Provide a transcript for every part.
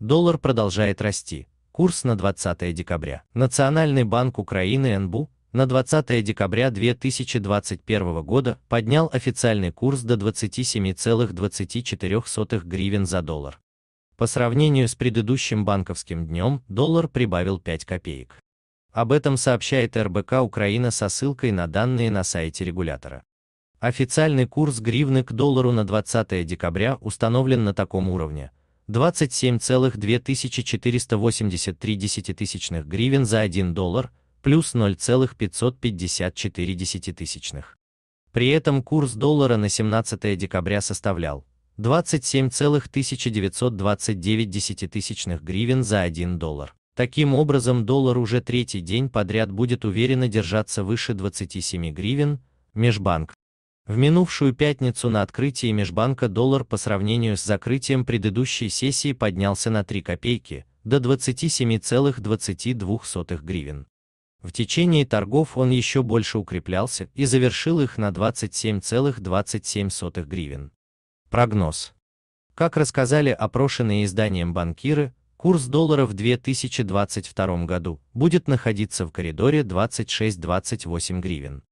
Доллар продолжает расти. Курс на 20 декабря. Национальный банк Украины НБУ на 20 декабря 2021 года поднял официальный курс до 27,24 гривен за доллар. По сравнению с предыдущим банковским днем доллар прибавил 5 копеек. Об этом сообщает РБК Украина со ссылкой на данные на сайте регулятора. Официальный курс гривны к доллару на 20 декабря установлен на таком уровне – 27,2483 десятитысячных гривен за 1 доллар, плюс 0,554 десятитысячных. При этом курс доллара на 17 декабря составлял 27,1929 десятитысячных гривен за 1 доллар. Таким образом, доллар уже третий день подряд будет уверенно держаться выше 27 гривен. Межбанк в минувшую пятницу на открытии межбанка доллар по сравнению с закрытием предыдущей сессии поднялся на 3 копейки, до 27,22 гривен. В течение торгов он еще больше укреплялся и завершил их на 27,27 гривен. Прогноз. Как рассказали опрошенные изданием банкиры, курс доллара в 2022 году будет находиться в коридоре 26-28 гривен.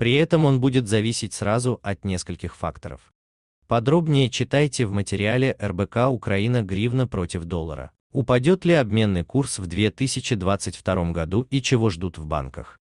При этом он будет зависеть сразу от нескольких факторов. Подробнее читайте в материале РБК Украина гривна против доллара. Упадет ли обменный курс в 2022 году и чего ждут в банках?